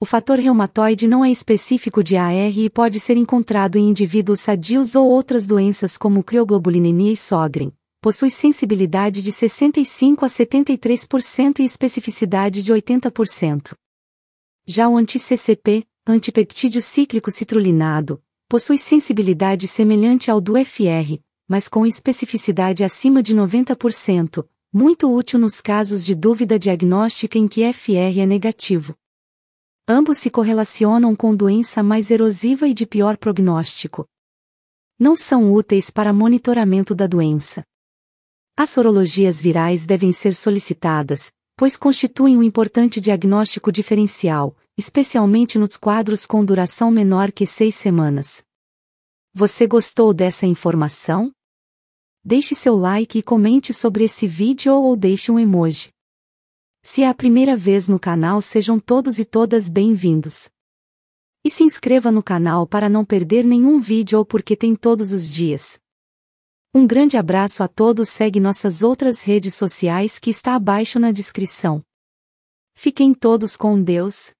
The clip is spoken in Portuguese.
O fator reumatoide não é específico de AR e pode ser encontrado em indivíduos sadios ou outras doenças como crioglobulinemia e sogren. Possui sensibilidade de 65 a 73% e especificidade de 80%. Já o anti-CCP, antipeptídeo cíclico citrulinado, possui sensibilidade semelhante ao do FR, mas com especificidade acima de 90%, muito útil nos casos de dúvida diagnóstica em que FR é negativo. Ambos se correlacionam com doença mais erosiva e de pior prognóstico. Não são úteis para monitoramento da doença. As sorologias virais devem ser solicitadas, pois constituem um importante diagnóstico diferencial, especialmente nos quadros com duração menor que seis semanas. Você gostou dessa informação? Deixe seu like e comente sobre esse vídeo ou deixe um emoji. Se é a primeira vez no canal, sejam todos e todas bem-vindos. E se inscreva no canal para não perder nenhum vídeo ou porque tem todos os dias. Um grande abraço a todos, segue nossas outras redes sociais que está abaixo na descrição. Fiquem todos com Deus.